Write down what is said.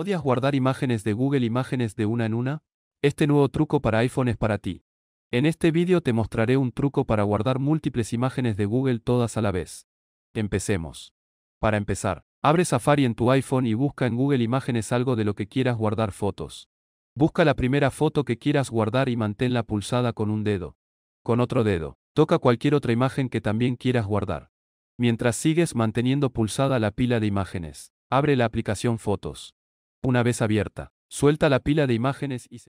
¿Odias guardar imágenes de Google Imágenes de una en una? Este nuevo truco para iPhone es para ti. En este vídeo te mostraré un truco para guardar múltiples imágenes de Google todas a la vez. Empecemos. Para empezar, abre Safari en tu iPhone y busca en Google Imágenes algo de lo que quieras guardar fotos. Busca la primera foto que quieras guardar y manténla pulsada con un dedo. Con otro dedo, toca cualquier otra imagen que también quieras guardar. Mientras sigues manteniendo pulsada la pila de imágenes, abre la aplicación Fotos. Una vez abierta, suelta la pila de imágenes y se